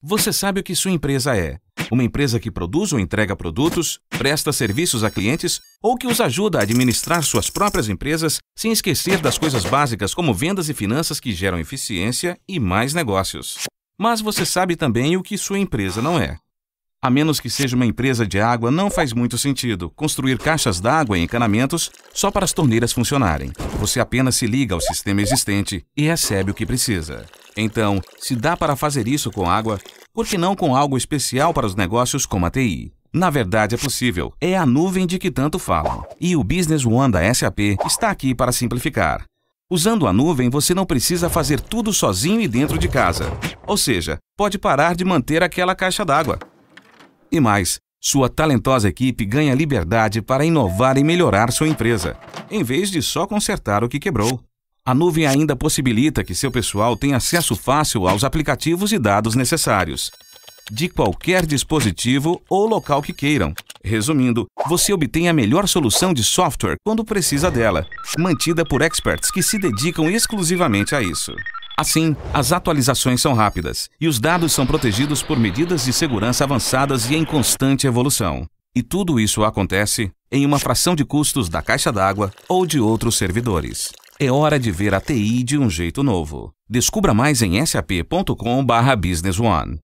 Você sabe o que sua empresa é. Uma empresa que produz ou entrega produtos, presta serviços a clientes ou que os ajuda a administrar suas próprias empresas sem esquecer das coisas básicas como vendas e finanças que geram eficiência e mais negócios. Mas você sabe também o que sua empresa não é. A menos que seja uma empresa de água, não faz muito sentido construir caixas d'água e encanamentos só para as torneiras funcionarem. Você apenas se liga ao sistema existente e recebe o que precisa. Então, se dá para fazer isso com água, por que não com algo especial para os negócios como a TI? Na verdade, é possível. É a nuvem de que tanto falam. E o Business One da SAP está aqui para simplificar. Usando a nuvem, você não precisa fazer tudo sozinho e dentro de casa. Ou seja, pode parar de manter aquela caixa d'água. E mais, sua talentosa equipe ganha liberdade para inovar e melhorar sua empresa, em vez de só consertar o que quebrou. A nuvem ainda possibilita que seu pessoal tenha acesso fácil aos aplicativos e dados necessários, de qualquer dispositivo ou local que queiram. Resumindo, você obtém a melhor solução de software quando precisa dela, mantida por experts que se dedicam exclusivamente a isso. Assim, as atualizações são rápidas e os dados são protegidos por medidas de segurança avançadas e em constante evolução. E tudo isso acontece em uma fração de custos da caixa d'água ou de outros servidores. É hora de ver a TI de um jeito novo. Descubra mais em sap.com/businessone.